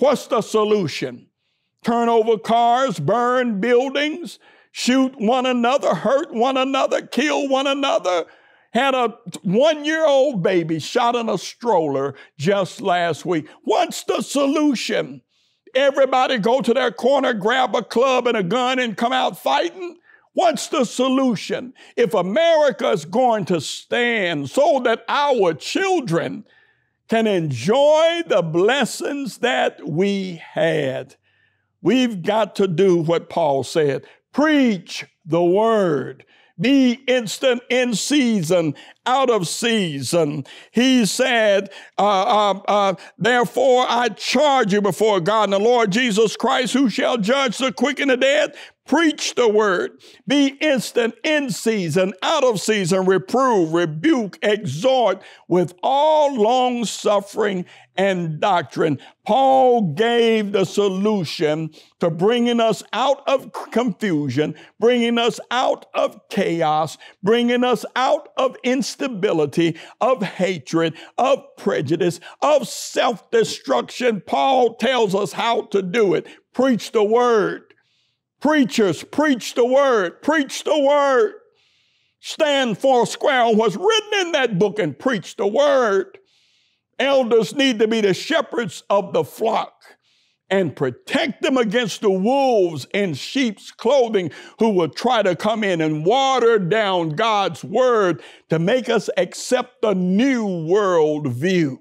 What's the solution? Turn over cars, burn buildings, shoot one another, hurt one another, kill one another. Had a one year old baby shot in a stroller just last week. What's the solution? Everybody go to their corner, grab a club and a gun, and come out fighting? What's the solution? If America is going to stand so that our children, can enjoy the blessings that we had. We've got to do what Paul said preach the word. Be instant in season, out of season. He said, uh, uh, uh, Therefore I charge you before God and the Lord Jesus Christ, who shall judge the quick and the dead Preach the word. Be instant in season, out of season, reprove, rebuke, exhort with all long suffering and doctrine. Paul gave the solution to bringing us out of confusion, bringing us out of chaos, bringing us out of instability, of hatred, of prejudice, of self destruction. Paul tells us how to do it. Preach the word Preachers, preach the word, preach the word. Stand for square on what's written in that book and preach the word. Elders need to be the shepherds of the flock and protect them against the wolves in sheep's clothing who will try to come in and water down God's word to make us accept the new world view.